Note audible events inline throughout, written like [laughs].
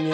¿Qué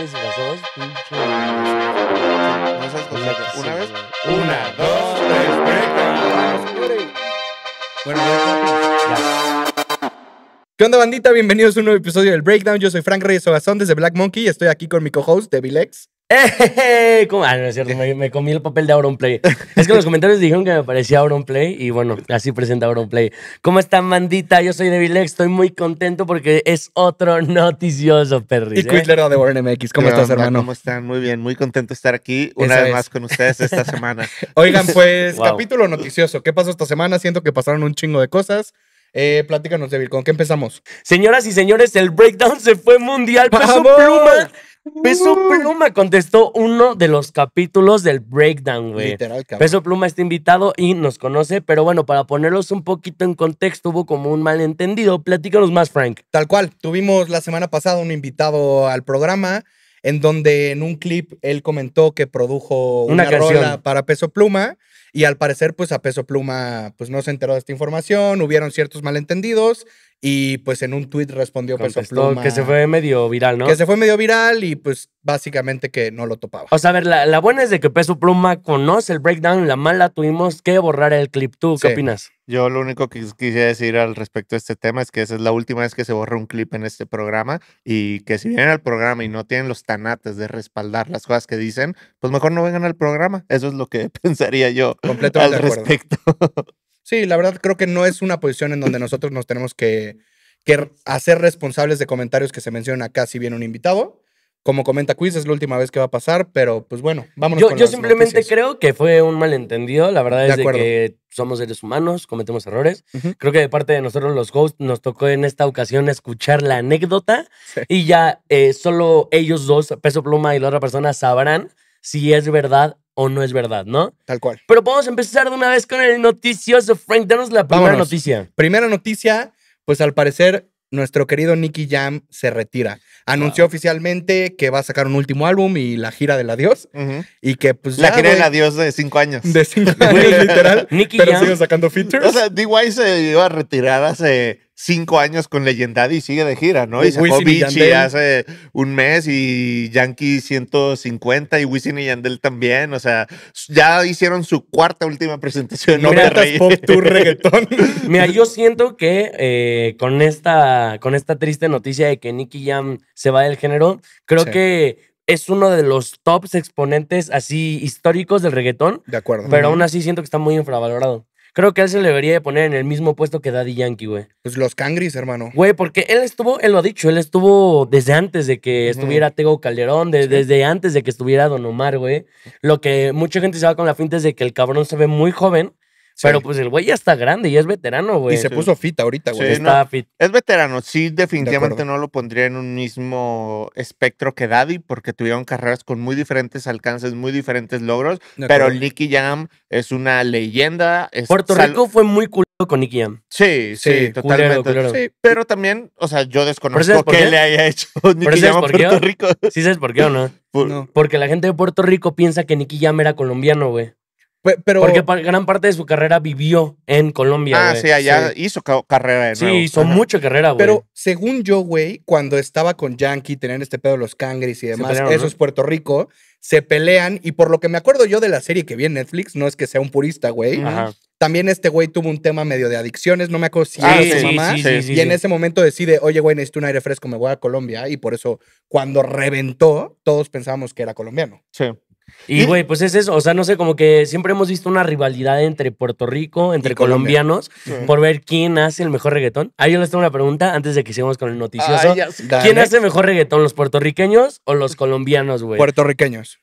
onda, bandita? Bienvenidos a un nuevo episodio del Breakdown. Yo soy Frank Reyes Ogazón desde Black Monkey y estoy aquí con mi co-host, X. ¡Eh! [laughs] ¿Cómo? Ah, no es cierto, me, comí el papel de Play Es que en los comentarios dijeron que me parecía Play y bueno, así presenta Play ¿Cómo están, mandita? Yo soy X, estoy muy contento porque es otro noticioso, perrito. Y ¿eh? de Warren MX, ¿cómo estás, hermano? ¿Cómo están? Muy bien, muy contento de estar aquí una vez más con ustedes esta semana. [laughs] Oigan, pues, capítulo noticioso. ¿Qué pasó esta semana? Siento que pasaron un chingo de cosas. Eh, platícanos, David, ¿con qué empezamos? Señoras y señores, el breakdown se fue mundial. Peso pluma. Peso Pluma contestó uno de los capítulos del breakdown, güey. Literal, cabrón. Peso Pluma está invitado y nos conoce, pero bueno, para ponerlos un poquito en contexto, hubo como un malentendido. Platícanos más, Frank. Tal cual, tuvimos la semana pasada un invitado al programa en donde en un clip él comentó que produjo una, para Peso Pluma y al parecer pues a Peso Pluma pues no se enteró de esta información, hubieron ciertos malentendidos y pues en un tweet respondió Peso Pluma. Que se fue medio viral, ¿no? Que se fue medio viral y pues básicamente que no lo topaba. O sea, a ver, la, buena es de que Peso Pluma conoce el breakdown, la mala tuvimos que borrar el clip. ¿Tú qué opinas? Yo lo único que quisiera decir al respecto de este tema es que esa es la última vez que se borra un clip en este programa y que si vienen al programa y no tienen los tanates de respaldar las cosas que dicen, pues mejor no vengan al programa. Eso es lo que [laughs] pensaría yo al respecto. Sí, la verdad creo que no es una posición en donde nosotros nos tenemos que, hacer responsables de comentarios que se mencionan acá si viene un invitado. Como comenta Quiz, es la última vez que va a pasar, pero pues bueno, vámonos. Yo, con yo simplemente creo que fue un malentendido. La verdad es que somos seres humanos, cometemos errores. Creo que de parte de nosotros los hosts nos tocó en esta ocasión escuchar la anécdota y ya eh, solo ellos dos, Peso Pluma y la otra persona, sabrán si es verdad o no es verdad, ¿no? Tal cual. Pero podemos empezar de una vez con el noticioso. Frank, danos la primera noticia. Primera noticia, pues al parecer nuestro querido Nicky Jam se retira. Anunció oficialmente que va a sacar un último álbum y la gira del adiós. Y que pues. La gira del adiós de cinco años. De cinco años, literal. [laughs] Nicky pero sigue sacando features. O sea, DY se iba a retirar hace cinco años con Leyendad y sigue de gira, ¿no? Y sacó Vichy hace un mes y Yankee 150 y Wisin y Yandel también. O sea, ya hicieron su cuarta última presentación. No Pop Tour Reggaetón. [laughs] Mira, yo siento que eh, con, esta, con esta triste noticia de que Nicky Jam se va del género, creo que es uno de los tops exponentes así históricos del reggaetón. De acuerdo. Pero aún así siento que está muy infravalorado. Creo que él se le debería poner en el mismo puesto que Daddy Yankee, güey. Pues los Cangris, hermano. Güey, porque él estuvo, él lo ha dicho, él estuvo desde antes de que estuviera Tego Calderón, desde antes de que estuviera Don Omar, güey. Lo que mucha gente se va con la finta es de que el cabrón se ve muy joven pero pues el güey ya está grande, y es veterano, güey. Y se puso fit ahorita, güey. Sí, fit. Es veterano, sí, definitivamente no lo pondría en un mismo espectro que Daddy, porque tuvieron carreras con muy diferentes alcances, muy diferentes logros. Pero Nicky Jam es una leyenda. Puerto Rico fue muy cool con Nicky Jam. Sí, sí, totalmente. pero también, o sea, yo desconozco qué, le haya hecho Nicky Jam a Puerto Rico. ¿Sí sabes por qué o no? no? Porque la gente de Puerto Rico piensa que Nicky Jam era colombiano, güey. Pero, Porque gran parte de su carrera vivió en Colombia. Ah, sí, allá hizo carrera. De Sí, hizo mucha carrera, güey. Pero según yo, güey, cuando estaba con Yankee, tenían este pedo de los cangris y demás, eso es Puerto Rico, se pelean. Y por lo que me acuerdo yo de la serie que vi en Netflix, no es que sea un purista, güey. También este güey tuvo un tema medio de adicciones, no me acuerdo si ah, era su mamá. y en ese momento decide, oye, güey, necesito un aire fresco, me voy a Colombia. Y por eso, cuando reventó, todos pensábamos que era colombiano. Sí. Y, güey, pues es eso. O sea, no sé, como que siempre hemos visto una rivalidad entre Puerto Rico, entre colombianos, por ver quién hace el mejor reggaetón. Ahí yo les tengo una pregunta antes de que sigamos con el noticioso. ¿Quién hace mejor reggaetón, los puertorriqueños o los colombianos, güey? Puertorriqueños.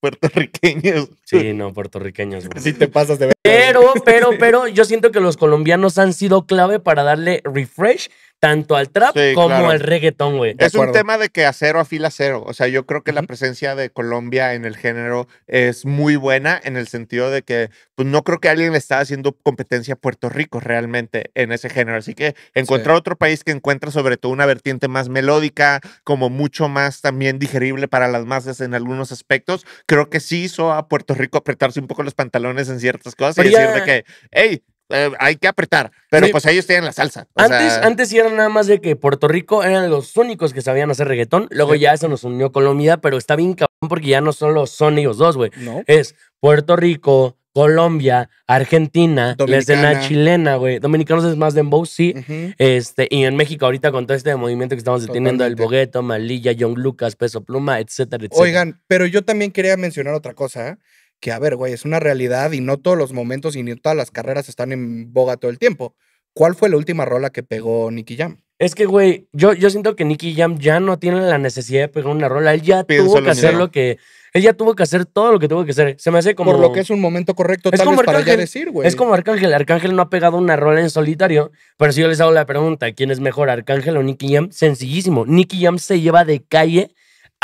Puertorriqueños. Sí, no, puertorriqueños, güey. te pasas de Pero, pero, pero, yo siento que los colombianos han sido clave para darle refresh tanto al trap como al reggaetón, güey. Es un tema de que a acero afila cero. O sea, yo creo que la presencia de Colombia en el género es muy buena en el sentido de que pues, no creo que alguien le está haciendo competencia a Puerto Rico realmente en ese género. Así que encontrar otro país que encuentra sobre todo una vertiente más melódica, como mucho más también digerible para las masas en algunos aspectos, creo que sí hizo a Puerto Rico apretarse un poco los pantalones en ciertas cosas y decir de que, hey, eh, hay que apretar. Pero pues ahí estoy en la salsa. antes, antes sí eran nada más de que Puerto Rico eran los únicos que sabían hacer reggaetón. Luego ya eso nos unió Colombia, pero está bien cabrón porque ya no solo son ellos dos, güey. Es Puerto Rico, Colombia, Argentina, la escena chilena, güey. Dominicanos es más de de sí. este, y en México ahorita con todo este movimiento que estamos deteniendo, el Bogueto, Malilla, John Lucas, Peso Pluma, etcétera, etcétera. Oigan, pero yo también quería mencionar otra cosa. ¿eh? que, a ver, güey, es una realidad y no todos los momentos y ni todas las carreras están en boga todo el tiempo. ¿Cuál fue la última rola que pegó Nicky Jam? Es que, güey, yo, yo siento que Nicky Jam ya no tiene la necesidad de pegar una rola. Él ya tuvo que hacer lo que. Él ya tuvo que hacer todo lo que tuvo que hacer. Se me hace como. Por lo que es un momento correcto, es como Arcángel, Es como Arcángel. Arcángel no ha pegado una rola en solitario. Pero si yo les hago la pregunta, ¿quién es mejor, Arcángel o Nicky Jam? Sencillísimo. Nicky Jam se lleva de calle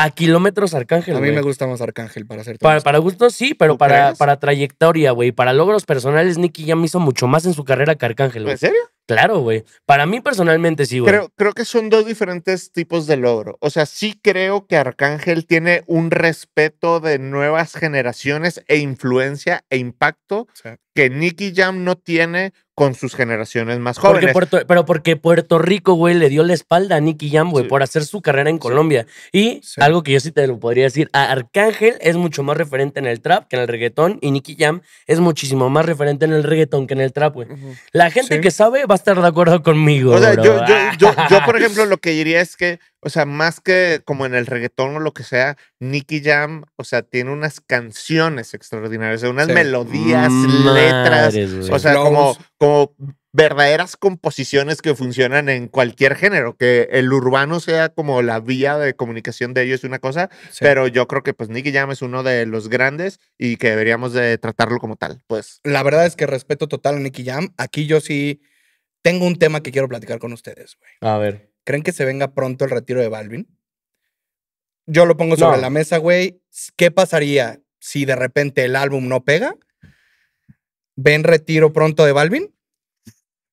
a kilómetros Arcángel. A mí me gusta más Arcángel para hacer para, para gusto sí, pero para, para trayectoria, güey. Para logros personales, Nicky me hizo mucho más en su carrera que Arcángel, güey. ¿En serio? Claro, güey. Para mí personalmente sí, güey. Creo, creo que son dos diferentes tipos de logro. O sea, sí creo que Arcángel tiene un respeto de nuevas generaciones e influencia e impacto que Nicky Jam no tiene con sus generaciones más jóvenes. pero porque Puerto Rico, güey, le dio la espalda a Nicky Jam, güey, por hacer su carrera en Colombia. Y algo que yo sí te lo podría decir, a Arcángel es mucho más referente en el trap que en el reggaetón y Nicky Jam es muchísimo más referente en el reggaetón que en el trap, güey. La gente que sabe va a estar de acuerdo conmigo. O [laughs] yo, por ejemplo, lo que diría es que, o sea, más que como en el reggaetón o lo que sea, Nicky Jam, o sea, tiene unas canciones extraordinarias, unas melodías mm, o sea, como, verdaderas composiciones que funcionan en cualquier género, que el urbano sea como la vía de comunicación de ellos es una cosa, pero yo creo que pues Nicky Jam es uno de los grandes y que deberíamos de tratarlo como tal, pues. La verdad es que respeto total a Nicky Jam, aquí yo sí tengo un tema que quiero platicar con ustedes, güey. A ver. ¿Creen que se venga pronto el retiro de Balvin? Yo lo pongo sobre la mesa, güey. ¿Qué pasaría si de repente el álbum no pega? ¿Ven retiro pronto de Balvin?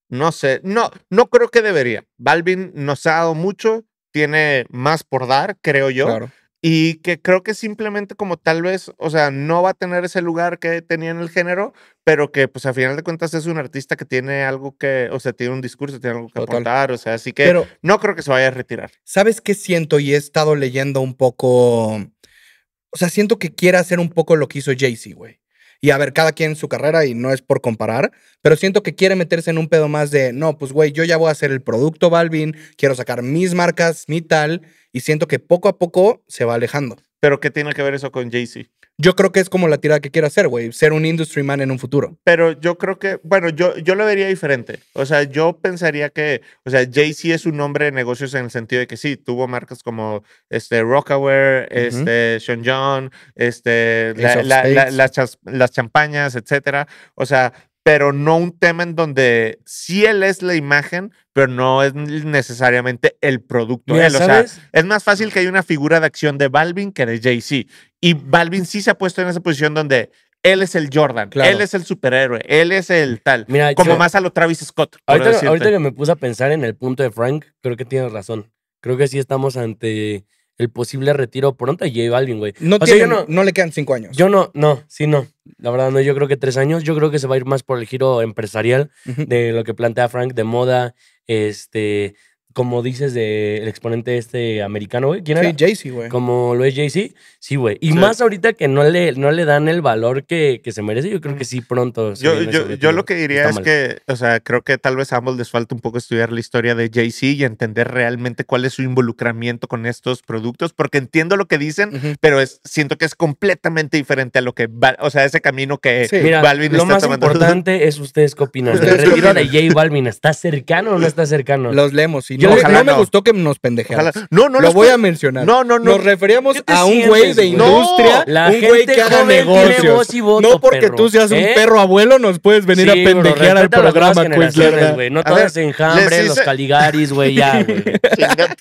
No sé, no, no creo que debería. Balvin nos ha dado mucho, tiene más por dar, creo yo. Y que creo que simplemente como tal vez, o sea, no va a tener ese lugar que tenía en el género, pero que pues a final de cuentas es un artista que tiene algo que, o sea, tiene un discurso, tiene algo que aportar, o sea, así que no creo que se vaya a retirar. ¿Sabes qué siento? Y he estado leyendo un poco, o sea, siento que quiere hacer un poco lo que hizo Jay-Z, güey. Y a ver, cada quien su carrera y no es por comparar, pero siento que quiere meterse en un pedo más de, no, pues güey, yo ya voy a hacer el producto Balvin, quiero sacar mis marcas, mi tal, y siento que poco a poco se va alejando. ¿Pero qué tiene que ver eso con Jay-Z? yo creo que es como la tirada que quiero hacer, güey, ser un industry man en un futuro. Pero yo creo que, bueno, yo, yo lo vería diferente. O sea, yo pensaría que, o sea, Jay-Z es un hombre de negocios en el sentido de que sí, tuvo marcas como este, Rockaware, este, Sean John, este, las, las champañas, etcétera. O sea, pero no un tema en donde sí él es la imagen, pero no es necesariamente el producto. de él. O sea, es más fácil que haya una figura de acción de Balvin que de Jay-Z. Y Balvin sí se ha puesto en esa posición donde él es el Jordan, él es el superhéroe, él es el tal. como más a lo Travis Scott. ahorita que me puse a pensar en el punto de Frank, creo que tienes razón. Creo que sí estamos ante el posible retiro pronto a J Balvin, güey. No, tiene, no, no le quedan cinco años. Yo no, no, sí, no. La verdad, no, yo creo que tres años. Yo creo que se va a ir más por el giro empresarial de lo que plantea Frank, de moda, este, como dices del exponente este americano, güey. ¿Quién era? Sí, jay güey. Como lo es Jay-Z. Sí, güey. Y más ahorita que no le, no le dan el valor que, se merece, yo creo que mm. sí pronto. yo, yo, lo que diría es que, o sea, creo que tal vez a ambos les falta un poco estudiar la historia de Jay-Z y entender realmente cuál es su involucramiento con estos productos, porque entiendo lo que dicen, pero es, siento que es completamente diferente a lo que o sea, ese camino que sí. Mira, lo más importante es ustedes qué opinan. El retiro de Jay Balvin, ¿está cercano o no está cercano? Los leemos, y Ojalá no, me gustó que nos pendejearas. No, no, lo voy a mencionar. No, no, no. Nos referíamos a un güey de industria, un güey que haga negocios. Voto, no porque tú seas un ¿Eh? perro abuelo nos puedes venir a pendejear al programa, güey. No todas enjambre, los Caligaris, güey, ya, [laughs] güey.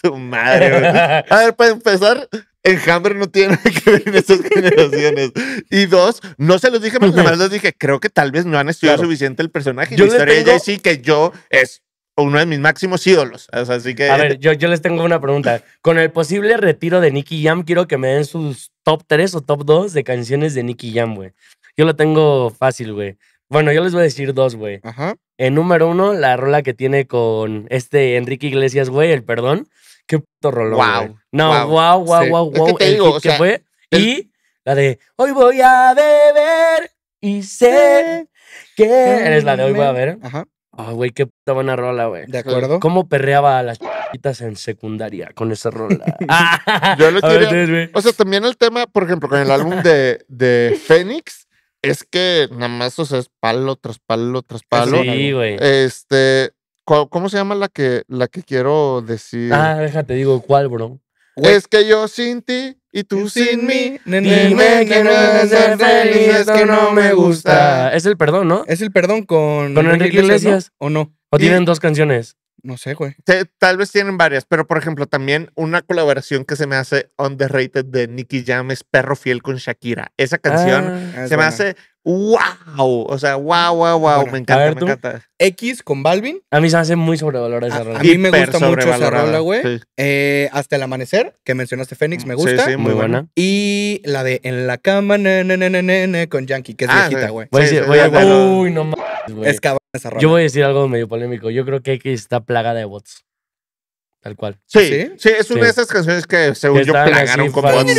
tu madre, güey. A ver, para empezar, Enjambre no tiene que ver en estas generaciones. Y dos, no se los dije, pero más les dije, creo que tal vez no han estudiado suficiente el personaje. Yo la historia tengo... de sí que yo es uno de mis máximos ídolos. así que... A ver, yo, les tengo una pregunta. Con el posible retiro de Nicky Jam, quiero que me den sus top 3 o top 2 de canciones de Nicky Jam, güey. Yo lo tengo fácil, güey. Bueno, yo les voy a decir dos, güey. Ajá. En número uno, la rola que tiene con este Enrique Iglesias, güey, el perdón. Qué puto rolón. Wow. No, wow, wow, wow, wow. fue. Y la de Hoy voy a beber y sé que. Eres la de Hoy voy a beber. Ajá. Ah, güey, qué buena rola, güey. ¿De acuerdo? ¿Cómo perreaba a las chiquitas en secundaria con esa rola? [laughs] Ah, Yo lo tenía, o sea, también el tema, por ejemplo, con el álbum de, de Fénix, es que nada más, o sea, es palo tras palo tras ah, palo. Sí, güey. Este, ¿cómo se llama la que, la que quiero decir? Ah, déjate, digo, ¿cuál, bro? Eh, es que yo sin ti y tú sin, mí, dime que no ser feliz, que no me gusta. Es el perdón, ¿no? Es el perdón con, Enrique Iglesias. ¿no? ¿O ¿O tienen dos canciones? No sé, güey. Tal vez tienen varias, pero por ejemplo, también una colaboración que se me hace underrated de Nicky Jam Perro Fiel con Shakira. Esa canción ah, ah, se me hace ¡Wow! O sea, wow, wow, wow. me encanta, ver, tú. X con Balvin. A mí se hace muy sobrevalorada esa rola. A mí me gusta mucho esa rola, güey. Eh, hasta el amanecer, que mencionaste Fénix, me gusta. Sí, sí, muy, buena. Y la de En la cama, nene, nene con Yankee, que es ah, viejita, güey. Voy a Uy, no mames, Es esa rola. Yo voy a decir algo medio polémico. Yo creo que X está plagada de bots. Tal cual. Sí, sí, es una de esas canciones que según yo plagaron con bots.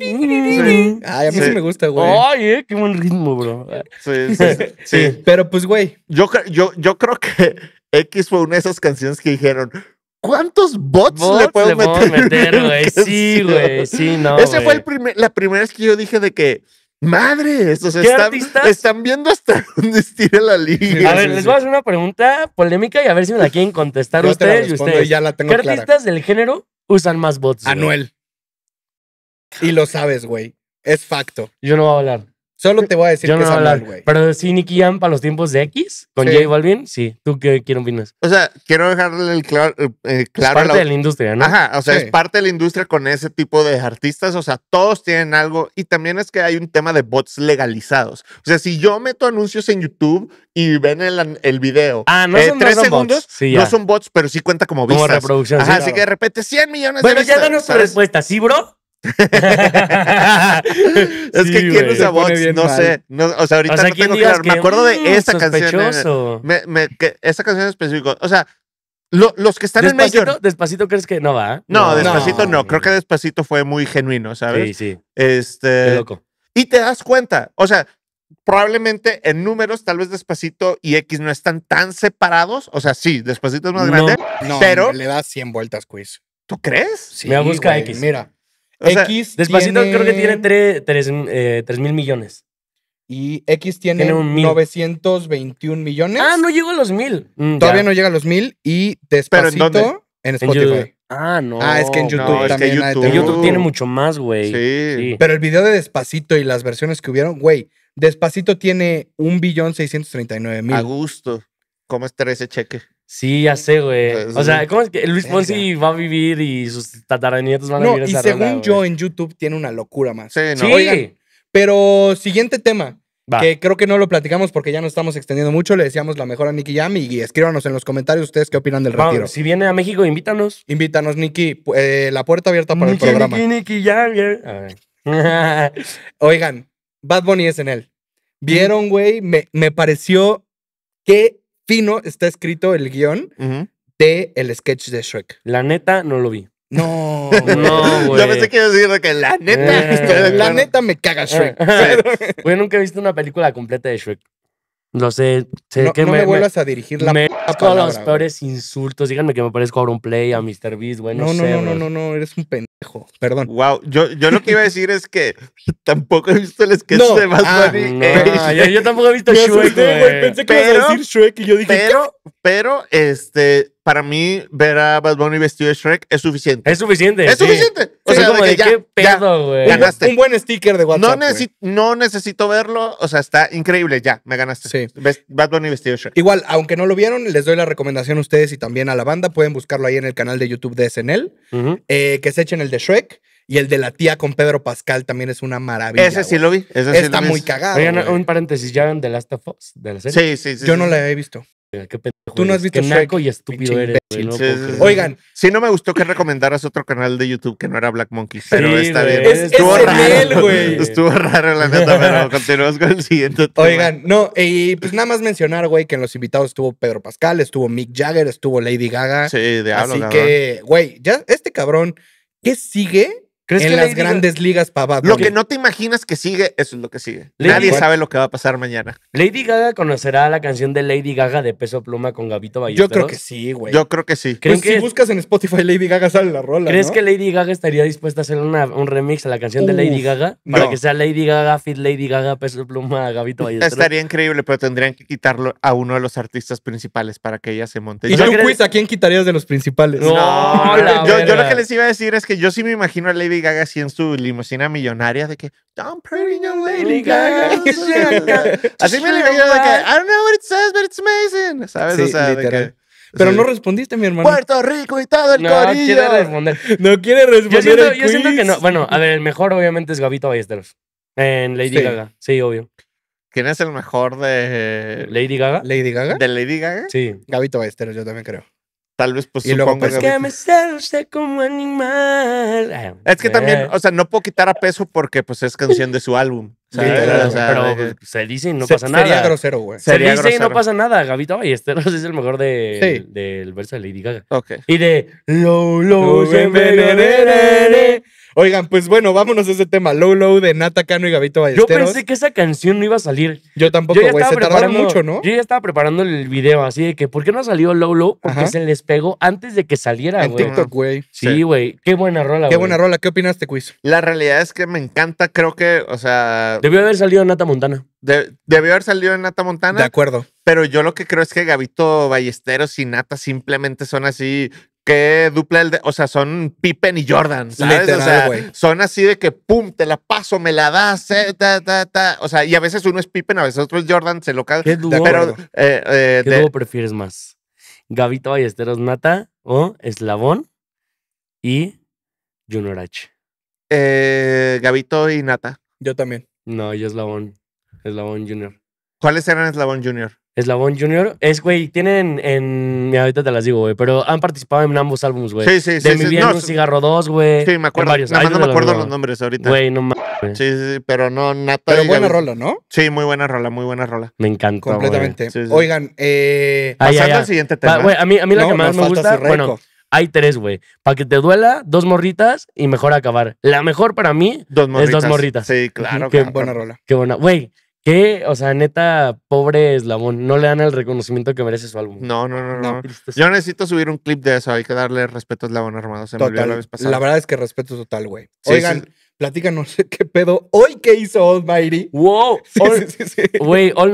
Ay, a mí sí. me gusta, güey. Ay, eh, qué buen ritmo, bro. Sí, sí, [laughs] Pero pues, güey. Yo, yo, yo creo que X fue una de esas canciones que dijeron. ¿Cuántos bots, le puedo meter? Sí, güey. Sí, no. Esa fue el la primera vez que yo dije de que. Madre, estos están, están viendo hasta [laughs] dónde estira la liga. A ver, les voy a hacer una pregunta polémica y a ver si me la quieren contestar ustedes y ustedes. Ya la tengo ¿Qué artistas del género usan más bots? Anuel. Y lo sabes, güey. Es facto. Yo no voy a hablar. Solo te voy a decir que es hablar, güey. Pero sí, Nicky Jam para los tiempos de X con Jay J Balvin, sí. ¿Tú qué, un opinas? O sea, quiero dejarle el claro eh, eh, es parte de la industria, ¿no? Ajá, o sea, es parte de la industria con ese tipo de artistas, o sea, todos tienen algo y también es que hay un tema de bots legalizados. O sea, si yo meto anuncios en YouTube y ven el, el video, Ah, no eh, son- tres segundos, Sí, no son bots, pero sí cuenta como vistas. reproducción, así que de repente 100 millones Bueno, ya danos tu respuesta. ¿Sí, bro? [laughs] es que quién usa no sé. o sea, ahorita no tengo claro. me acuerdo de mm, esta canción. Eh, me, esta canción en específico. O sea, los que están en mayor ¿Despacito crees que no va? No, despacito no. Creo que despacito fue muy genuino, ¿sabes? Sí, sí. Este. loco. Y te das cuenta. O sea, probablemente en números, tal vez Despacito y X no están tan separados. O sea, sí, Despacito es más grande. pero. Le das 100 vueltas, quiz. ¿Tú crees? Sí, Me busca X. Mira. Despacito creo que tiene 3 eh, mil millones. Y X tiene, 921 millones. Ah, no llegó a los mil. Mm, Todavía no llega a los mil. Y Despacito en, Spotify. ah, no. Ah, es que en YouTube también. en YouTube. tiene mucho más, güey. Sí. Pero el video de Despacito y las versiones que hubieron, güey. Despacito tiene un billón mil. A gusto. ¿Cómo es ese cheque? Sí, ya sé, güey. O sea, ¿cómo es que Luis Ponzi va a vivir y sus tataranietos van a vivir? Y según yo, en YouTube tiene una locura más. Sí, ¿no? pero siguiente tema. Que creo que no lo platicamos porque ya nos estamos extendiendo mucho. Le decíamos la mejor a Nicky Jam y escríbanos en los comentarios ustedes qué opinan del retiro. si viene a México, invítanos. Invítanos, Nicky. Eh, la puerta abierta para el programa. Nicky, Nicky Jam. Yeah. [laughs] Oigan, Bad Bunny es en él. ¿Vieron, güey? me pareció que fino está escrito el guión del de el sketch de Shrek. La neta, no lo vi. No, [laughs] no, güey. Yo pensé que iba decir que la neta. Eh. la neta me caga Shrek. [laughs] Güey, nunca he visto una película completa de Shrek. No sé, sé que me, me, vuelvas a dirigir la me palabra, los peores insultos. Díganme que me parezco a un play a Mr. Beast, No, no, no, no, no, no, eres un pendejo. Perdón. Wow, yo, lo que iba a decir es que [laughs] tampoco he visto el sketch de ah, eh, yo, tampoco he visto Shrek, Pensé que ibas a decir Shrek y yo dije, pero, pero este para mí ver a Bad Bunny vestido de Shrek es suficiente. Es suficiente. Es suficiente. O sea, como de, qué pedo, güey. Ganaste. Un, buen sticker de WhatsApp. No, necesito verlo. O sea, está increíble. Ya, me ganaste. Sí. Bad Bunny vestido de Shrek. Igual, aunque no lo vieron, les doy la recomendación a ustedes y también a la banda. Pueden buscarlo ahí en el canal de YouTube de SNL. Eh, que se echen el de Shrek. Y el de la tía con Pedro Pascal también es una maravilla. Ese sí lo vi. Ese Está muy cagado. un paréntesis, ¿ya ven The Last of Us? De Sí, sí, sí. Yo no la he visto. Tú no has visto y estúpido eres. no Oigan, si no me gustó que recomendaras otro canal de YouTube que no era Black Monkey, pero esta está bien. Es- Estuvo raro, la neta, pero [laughs] continuamos con el siguiente tema. Oigan, no, y pues nada más mencionar, güey, que en los invitados estuvo Pedro Pascal, estuvo Mick Jagger, estuvo Lady Gaga. Sí, de Así que, güey, ya este cabrón, ¿qué sigue ¿Crees en que las grandes ligas pavadas. Lo que no te imaginas que sigue, eso es lo que sigue. Nadie sabe lo que va a pasar mañana. ¿Lady Gaga conocerá la canción de Lady Gaga de Peso Pluma con Gabito Ballesteros? Yo creo que sí, güey. Yo creo que sí. Pues si buscas en Spotify Lady Gaga sale la rola, ¿Crees que Lady Gaga estaría dispuesta a hacer un remix a la canción de Lady Gaga? Para que sea Lady Gaga, Fit Lady Gaga, Peso Pluma, Gabito Ballesteros. Estaría increíble, pero tendrían que quitarlo a uno de los artistas principales para que ella se monte. ¿Y yo tú, a quién quitarías de los principales? No, la yo, yo, lo que les iba a decir es que yo sí me imagino a Lady Lady Gaga así en su limusina millonaria de que Don't pretty young Lady Gaga. [laughs] [laughs] así me imagino de que I don't know what it says, but it's amazing. ¿Sabes? o sea, pero no respondiste, mi hermano. Puerto Rico y todo el no, [laughs] No quiere responder. No quiere responder. Yo siento, que no. Bueno, a ver, el mejor obviamente es Gavito Ballesteros. En Lady Gaga. Sí, obvio. ¿Quién es el mejor de. Lady Gaga? ¿Lady Gaga? ¿De Lady Gaga? Sí. Gavito Ballesteros, yo también creo. Tal vez, pues, y luego, pues, que me como animal. Ah, es que también, eh. o sea, no puedo quitar a peso porque, pues, es canción de su álbum. [laughs] Sí, o sea, pero pues, se dice y no pasa nada. Sería grosero, güey. Se dice y no pasa nada. Gavito este es el mejor de, del verso de Lady Gaga. Okay. Y de... Lo, lo, lo, Oigan, pues bueno, vámonos a ese tema. Low Low de Nata Cano y Gabito Ballesteros. Yo pensé que esa canción no iba a salir. Yo tampoco, güey. Se tardaron mucho, ¿no? Yo ya estaba preparando el video así de que ¿por qué no salió Low Low? Porque se les pegó antes de que saliera, güey. En TikTok, güey. Sí, güey. Qué buena rola, güey. Qué buena rola. ¿Qué opinaste, Quiz? La realidad es que me encanta. Creo que, o sea... Debió haber salido Nata Montana. debió haber salido en Nata Montana. De acuerdo. Pero yo lo que creo es que Gabito Ballesteros y Nata simplemente son así qué dupla o sea, son Pippen y Jordan, ¿sabes? o sea, son así de que pum, te la paso, me la das, eh, o sea, y a veces uno es Pippen, a veces otro es Jordan, se lo ¿Qué dúo, eh, eh, ¿Qué prefieres más? Gavito Ballesteros Nata o Eslabón y Junior H. Gavito y Nata. Yo también. No, yo Eslabón. Eslabón Junior. ¿Cuáles eran Eslabón Junior? Eslabón Junior. Es, güey, tienen en. ahorita te las digo, güey. Pero han participado en ambos álbumes, güey. Sí, sí, sí. De mi sí, un cigarro 2, güey. Sí, me acuerdo. Varios. Nada más no me acuerdo los nombres ahorita. Güey, no mames. Sí, sí, pero no, nata. Pero buena rola, ¿no? Sí, muy buena rola, muy buena rola. Me encantó. Completamente. Oigan, eh. pasando al siguiente tema. a mí, a mí la que más me gusta. Bueno, hay tres, güey. Para que te duela, dos morritas y mejor acabar. La mejor para mí es dos morritas. Sí, claro. Qué buena rola. Qué buena. Güey, que, o sea, neta, pobre Eslabón, no le dan el reconocimiento que merece su álbum. No, no, no, no. Yo necesito subir un clip de eso, hay que darle respeto a Eslabón Armado. Se me olvidó la vez pasada. La verdad es que respeto total, güey. Oigan, Platícanos [laughs] qué pedo hoy que hizo Almighty. Wow. [laughs] Sí, All,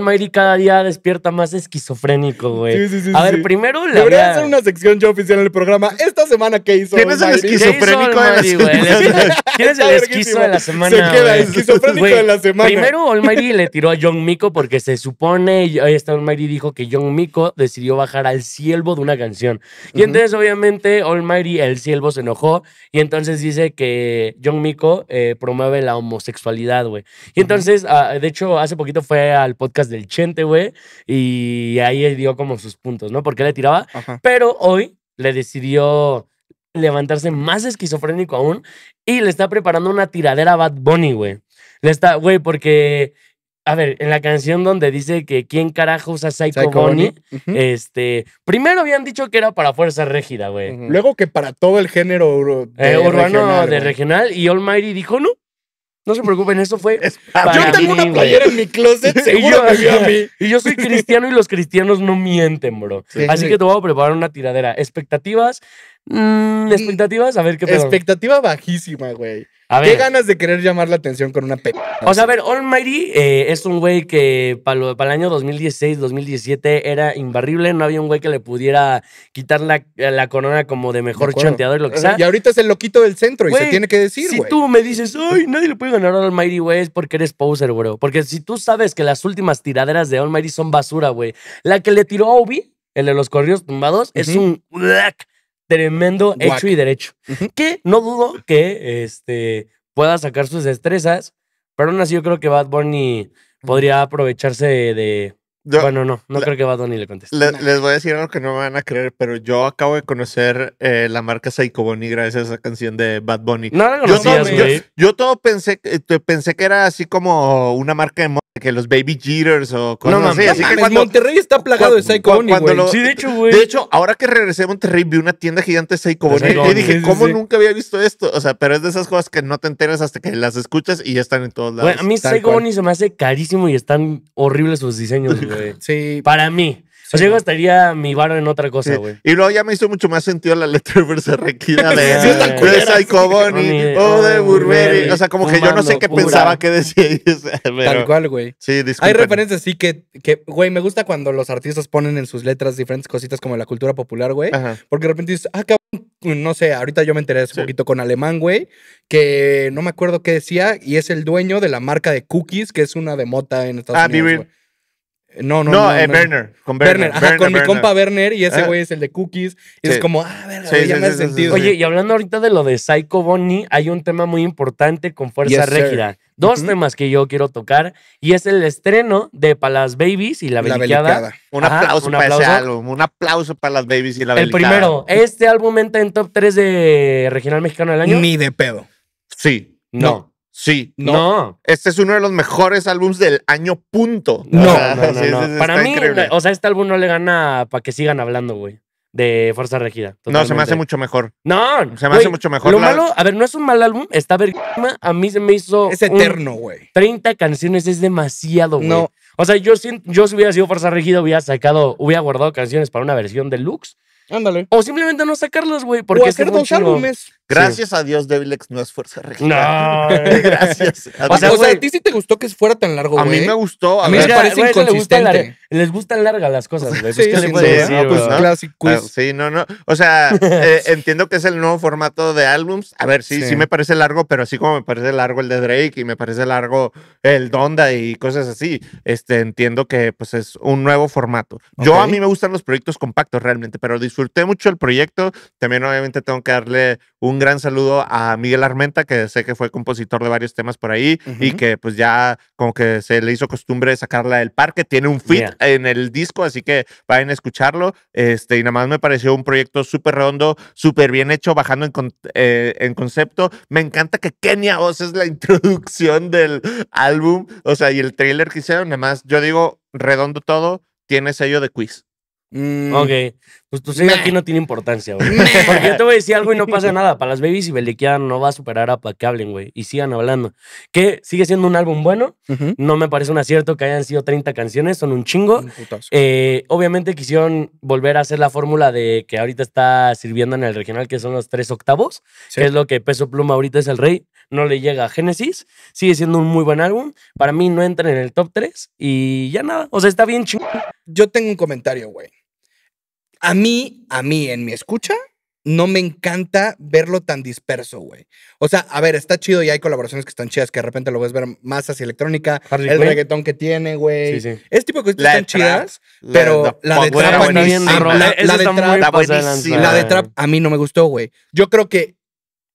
sí, sí, cada día despierta más esquizofrénico, güey. Sí, sí, sí. A ver, primero la. Debería hacer una sección yo oficial en el programa. Esta semana, ¿qué hizo? ¿Quién es el esquizofrénico de la semana? ¿Quién es el esquizo de la semana? Se queda esquizofrénico de la semana. Primero, Almighty le tiró a John Miko porque se supone, ahí está Almighty dijo que John Miko decidió bajar al cielvo de una canción. Y entonces, obviamente, Almighty, el cielvo se enojó y entonces dice que John Miko... Eh, promueve la homosexualidad, güey. Y entonces, ah, de hecho, hace poquito fue al podcast del Chente, güey, y ahí dio como sus puntos, ¿no? Porque le tiraba, pero hoy le decidió levantarse más esquizofrénico aún y le está preparando una tiradera a Bad Bunny, güey. Le está, güey, porque a ver, en la canción donde dice que quién carajo usa Psycho, este, primero habían dicho que era para Fuerza Régida, güey. Luego que para todo el género eh, urbano de regional y Almighty dijo, "No, no se preocupen, eso fue. [laughs] yo tengo una playera en mi closet, [laughs] seguro que vio a mí. [laughs] Y yo soy cristiano y los cristianos no mienten, bro. Así que te voy a preparar una tiradera. Expectativas, Mm, expectativas, a ver qué pedo. Expectativa bajísima, güey. Qué ganas de querer llamar la atención con una pepa. O sea, a ver, Almighty eh, es un güey que para el año 2016, 2017 era imbarrible. No había un güey que le pudiera quitar la, corona como de mejor chanteador y lo que sea. Y ahorita es el loquito del centro y se tiene que decir, güey Si tú me dices, ay, nadie le puede ganar a Almighty, güey, es porque eres poser, bro. Porque si tú sabes que las últimas tiraderas de Almighty son basura, güey. La que le tiró a Obi, el de los corridos tumbados, es un black tremendo hecho y derecho. Que no dudo que este, pueda sacar sus destrezas, pero aún así yo creo que Bad Bunny podría aprovecharse de... bueno, no, no creo que Bad Bunny le conteste. Les voy a decir algo que no me van a creer, pero yo acabo de conocer eh, la marca Psycho Bunny gracias a esa canción de Bad Bunny. No, no, yo, todo, yo, todo pensé, eh, pensé que era así como una marca de que los baby jitters o cosas no, así. así que cuando, Monterrey está plagado de Psycho Bunny, Sí, de hecho, güey. De hecho, ahora que regresé a Monterrey vi una tienda gigante de Psycho Bunny y dije, ¿cómo nunca había visto esto? O sea, pero es de esas cosas que no te enteras hasta que las escuchas y ya están en todos lados. a mí Psycho se me hace carísimo y están horribles sus diseños, [laughs] güey. sí. Para mí. O sea, yo gastaría mi varo en otra cosa, güey. Y luego ya me hizo mucho más sentido la letra versa requida de, [laughs] de Psycho o de Burberry. O sea, como que yo no sé qué pensaba que decía. [laughs] Tal cual, güey. Sí, Hay referencias, sí, que, güey, me gusta cuando los artistas ponen en sus letras diferentes cositas como la cultura popular, güey. Porque de repente dices, ah, cabrón, no sé, ahorita yo me enteré hace poquito con alemán, güey, que no me acuerdo qué decía y es el dueño de la marca de cookies, que es una de mota en Estados ah, Unidos. Ah, no, no, no. No, eh, con con mi compa Werner y ese eh. güey es el de Cookies. es como, ah, verga, ya me sentido. Oye, y hablando ahorita de lo de Psycho Bonnie, hay un tema muy importante con Fuerza Yes, Dos temas que yo quiero tocar y es el estreno de Palas Babies y La velillada Un aplauso para ese álbum. Un aplauso para las babies y la El primero, ¿este álbum entra en top 3 de Regional Mexicano del Año? Ni de pedo. Sí. no. Sí, no. Este es uno de los mejores álbums del año, punto. No, Para mí, o sea, este álbum no le gana para que sigan hablando, güey. De Fuerza Regida. No, se me hace mucho mejor. No, se me hace mucho mejor. Lo malo, a ver, no es un mal álbum, está ver. A mí se me hizo. Es eterno, güey. 30 canciones es demasiado, güey. No. O sea, yo, si, yo si hubiera sido Fuerza Regida, hubiera sacado, hubiera guardado canciones para una versión deluxe. Ándale. O simplemente no sacarlas, güey. Porque o hacer dos álbumes. Gracias a Dios, Devilex no es fuerza regular. No. [laughs] Gracias. o sea, a ti sí te gustó que fuera tan largo, A mí me gustó. A, mí me parece inconsistente. Les gustan, largas las cosas, güey. Pues sí, sí, pues, pues Clásico. Ah, sí, no, no. O sea, [laughs] eh, entiendo que es el nuevo formato de álbums. A ver, sí, sí, me parece largo, pero así como me parece largo el de Drake y me parece largo el Donda y cosas así, este, entiendo que pues es un nuevo formato. Yo a mí me gustan los proyectos compactos realmente, pero disfruté mucho el proyecto. También obviamente tengo que darle un un gran saludo a Miguel Armenta, que sé que fue compositor de varios temas por ahí y que pues ya como que se le hizo costumbre sacarla del parque. Tiene un fit en el disco, así que vayan a escucharlo. Este, y nada más me pareció un proyecto súper redondo, súper bien hecho, bajando en, eh, concepto. Me encanta que Kenia Oz es la [laughs] introducción del álbum, o sea, y el trailer que hicieron. Nada más, yo digo, redondo todo, tiene sello de quiz. Mm. Ok, pues tu aquí no tiene importancia, güey. Porque yo te voy a decir algo y no pasa nada. Para las babies y Beliquia no va a superar a para que hablen, güey. Y sigan hablando. Que sigue siendo un álbum bueno. No me parece un acierto que hayan sido 30 canciones, son un chingo. Eh, obviamente quisieron volver a hacer la fórmula de que ahorita está sirviendo en el regional, que son los tres octavos, que es lo que Peso Pluma ahorita es el rey. No le llega a Génesis. Sigue siendo un muy buen álbum. Para mí no entra en el top 3 y ya nada. O sea, está bien chingo. Yo tengo un comentario, güey. A mí, a mí, en mi escucha, no me encanta verlo tan disperso, güey. O sea, a ver, está chido y hay colaboraciones que están chidas, que de repente lo ves ver más hacia electrónica, el reggaetón que tiene, güey. Sí, sí. Es tipo de la están chidas, la, pero la, de trap, la, de trap, a mí no me gustó, güey. Yo creo que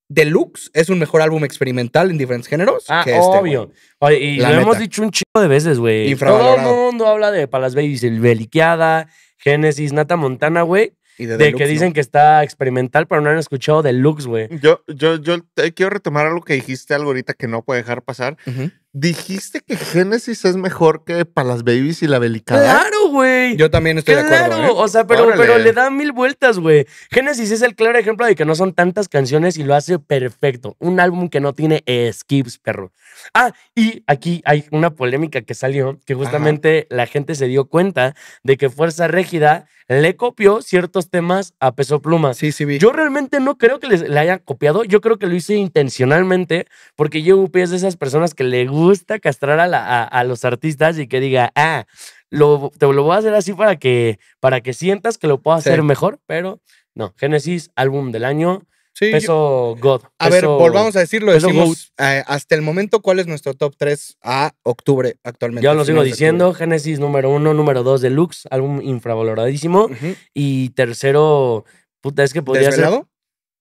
Deluxe es un mejor álbum experimental en diferentes géneros. Ah, que este, obvio. y lo hemos dicho un chingo de veces, güey. Todo el mundo habla de Palas Babies, el Beliqueada, Genesis, Nata Montana, güey. Y de, Deluxe, que dicen que está experimental, pero no han escuchado Deluxe, güey. Yo, yo, yo quiero retomar algo que dijiste, algo ahorita que no puede dejar pasar. Ajá. Dijiste que Génesis es mejor que para las Babies y la Belicada. Claro, güey. Yo también estoy de acuerdo. Claro, ¿eh? o sea, pero, pero le da mil vueltas, güey. Génesis es el claro ejemplo de que no son tantas canciones y lo hace perfecto. Un álbum que no tiene skips, perro. Ah, y aquí hay una polémica que salió que justamente la gente se dio cuenta de que Fuerza Régida le copió ciertos temas a Peso Pluma. Sí, sí, vi. Yo realmente no creo que les, le hayan copiado. Yo creo que lo hice intencionalmente porque yo es de esas personas que le gusta gusta castrar a, a, los artistas y que diga, ah, te lo voy a hacer así para que, para que sientas que lo puedo hacer mejor, pero no. Génesis, álbum del año. Sí, peso God. A ver, volvamos a decirlo. Decimos eh, hasta el momento cuál es nuestro top 3 a octubre actualmente. Yo lo sigo diciendo. Génesis número uno, número 2 Deluxe, álbum infravaloradísimo. Y tercero, puta, es que podría ser.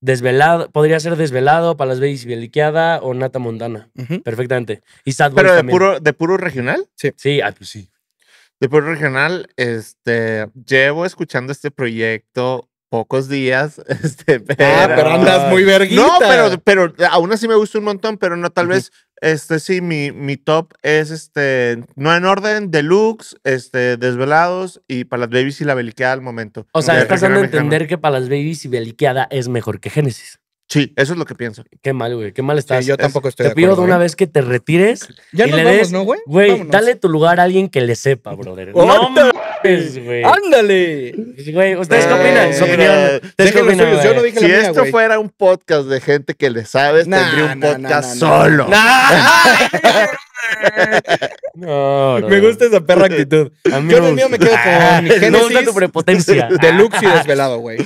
Desvelado, podría ser Desvelado, Palas y Beliqueada o Nata Montana. Perfectamente. ¿Pero de puro, de puro regional? Sí. Sí, ah, pues sí. De puro regional, este, llevo escuchando este proyecto pocos días, [laughs] este, ah, pero... Ah, pero andas muy verguita. No, pero, pero aún así me gusta un montón, pero no, tal vez este, sí, mi, top es este, no en orden, deluxe, este, desvelados y para las babies y la beliqueada al momento. O sea, estás dando a entender que para las babies y beliqueada es mejor que Génesis. Sí, eso es lo que pienso. Qué mal, güey. Qué mal estás. yo tampoco estoy. Te pido de una ¿eh? vez que te retires. Ya y le des, güey? Güey, dale tu lugar a alguien que le sepa, brother. no, ¡Ándale! Eh, ¿ustedes qué opinan? si esto fuera un podcast de gente que le sabe tendría un podcast solo. [laughs] No, me gusta esa perra actitud. yo el mío me quedo con ah, Genesis. Deluxe y ah. desvelado, güey.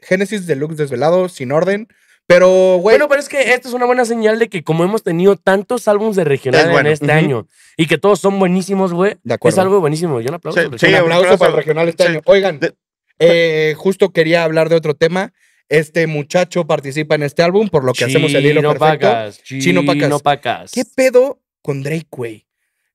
Genesis Deluxe desvelado, sin orden. Pero, güey. Bueno, pero es que esto es una buena señal de que como hemos tenido tantos álbumes de regional en este año y que todos son buenísimos, güey. Es algo buenísimo. Yo un aplauso. Sí, un aplauso, para el regional este año. Oigan, eh, justo quería hablar de otro tema. Este muchacho participa en este álbum, por lo que hacemos el hilo perfecto. Pacas, Chino pagas, Chino ¿Qué pedo con Drake, güey?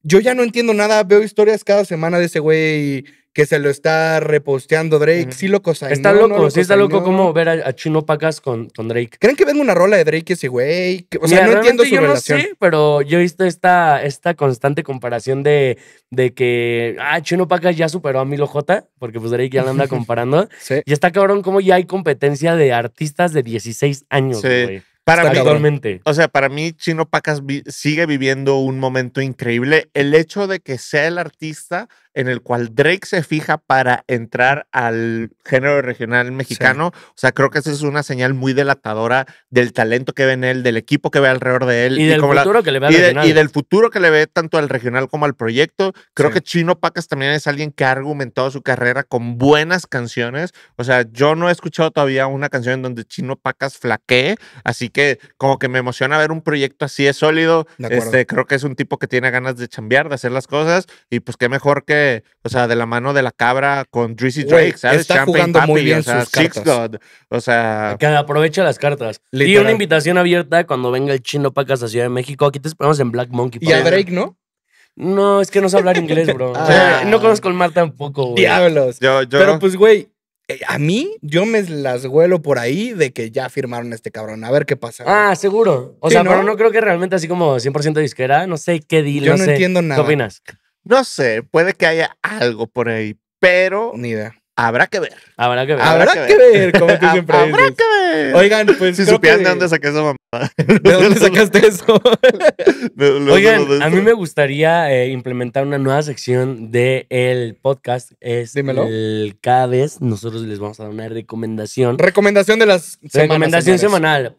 Yo ya no entiendo nada. Veo historias cada semana de ese güey que se lo está reposteando Drake. Sí lo cosa. Está loco, sí está loco como ver a, Chino Pacas con, con Drake. ¿Creen que venga una rola de Drake ese güey? O sea, no entiendo su yo relación. No sé, pero yo he visto esta, esta constante comparación de, de que, ah, Chino Pacas ya superó a Milo J, porque pues Drake ya anda [laughs] comparando. Y está cabrón como ya hay competencia de artistas de 16 años, sí. Para mí, O sea, para mí Chino Pacas sigue viviendo un momento increíble. El hecho de que sea el artista en el cual Drake se fija para entrar al género regional mexicano. O sea, creo que esa es una señal muy delatadora del talento que ve en él, del equipo que ve alrededor de él. Y, del futuro que le ve y, y, del futuro que le ve tanto al regional como al proyecto. Creo que Chino Pacas también es alguien que ha argumentado su carrera con buenas canciones. O sea, yo no he escuchado todavía una canción en donde Chino Pacas flaquee. Así que como que me emociona ver un proyecto así de sólido. este, creo que es un tipo que tiene ganas de chambear, de hacer las cosas. Y pues qué mejor que o sea, de la mano de la cabra con Drizzy Drake, ¿sabes? Está jugando muy bien sus cartas. o sea... Que aprovecha las cartas. le Y una invitación abierta cuando venga el chino Pacas a Ciudad de México. Aquí te esperamos en Black Monkey. Y a Drake, ¿no? No, es que no sé hablar inglés, bro. [laughs] Ah. no conozco el mar tampoco, güey. Diablos. Pero pues, güey, eh, a mí, yo me las huelo por ahí de que ya firmaron a este cabrón. A ver qué pasa. Ah, seguro. O sea, pero no creo que realmente así como 100% disquera. No sé qué deal, Yo no, entiendo nada. ¿Qué opinas? No sé, puede que haya algo por ahí, pero. Ni idea. Habrá que ver. Habrá que ver. Habrá, que, ver. ver. como [laughs] siempre Habrá que ver. Oigan, pues. Si supieran de dónde saqué esa mamá. [laughs] ¿De dónde [laughs] sacaste eso? Oigan, a mí me gustaría eh, implementar una nueva sección del podcast. Es El, cada vez nosotros les vamos a dar una recomendación. Recomendación de las. Recomendación semanal.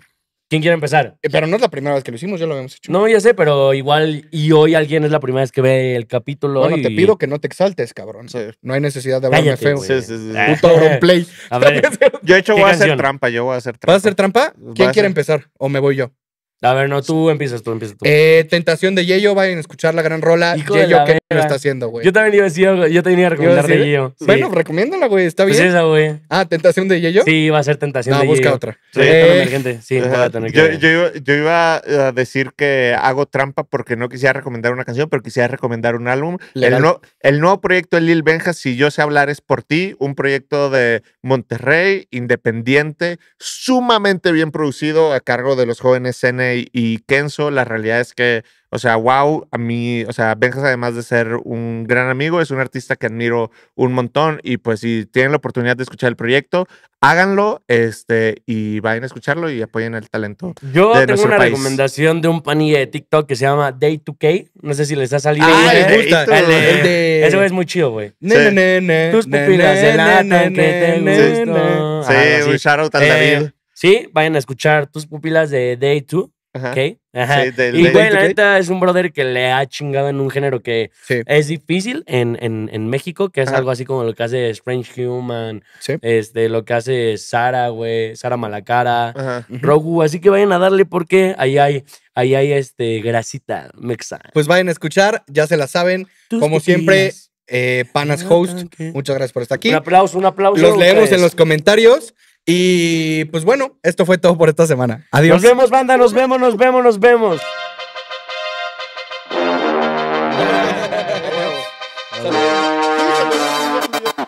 ¿Quién quiere empezar? Eh, pero no es la primera vez que lo hicimos, ya lo habíamos hecho. No, ya sé, pero igual y hoy alguien es la primera vez que ve el capítulo. Bueno, te pido que no te exaltes, cabrón. No hay necesidad de hablarme feo. Sí, sí, sí. Ah. Puto play. [laughs] A yo he hecho voy a hacer trampa, yo voy a hacer trampa. ¿Vas a hacer trampa? ¿Quién quiere empezar? ¿O me voy yo? A ver, no, tú empiezas, tú empiezas tú. Eh, Tentación de Yeyo, vayan a escuchar la gran rola lo está haciendo, güey. Yo también iba a decir, yo también iba a recomendar de G.I.O. Bueno, recomiéndala, güey, está pues bien. Pues esa, güey. Ah, ¿tentación de Yeyo? Sí, va a ser tentación de No, busca otra. Sí, eh, Sí, a tener yo, iba, a decir que hago trampa porque no quisiera recomendar una canción, pero quisiera recomendar un álbum. El, nuevo proyecto de Lil Benja, Si Yo Sé Hablar Es Por Ti, un proyecto de Monterrey, independiente, sumamente bien producido a cargo de los jóvenes CN y Kenzo. La realidad es que o sea, wow, a mí, o sea, Benjas además de ser un gran amigo, es un artista que admiro un montón y pues si tienen la oportunidad de escuchar el proyecto, háganlo este, y vayan a escucharlo y apoyen el talento. Yo tengo una recomendación de un panilla de TikTok que se llama Day2K. No sé si les ha salido. Ah, me gusta. El Eso es muy chido, güey. Tus pupilas de lata que Sí, un shout al eh, David. Sí, vayan a escuchar tus pupilas de Day2 Ajá. y güey, la neta es un brother que le ha chingado en un género que es difícil en, en, México, que es algo así como lo que hace Strange Human, este, lo que hace Sara, güey, Sara Malacara, Rogu. Así que vayan a darle porque ahí hay, ahí hay este, grasita mexa. Pues vayan a escuchar, ya se la saben. como siempre, eh, Panas ah, Host, muchas gracias por estar aquí. Un aplauso, un aplauso. Los leemos en pues. los comentarios. Y pues bueno, esto fue todo por esta semana. Adiós. Nos vemos, banda, nos vemos, nos vemos, nos vemos.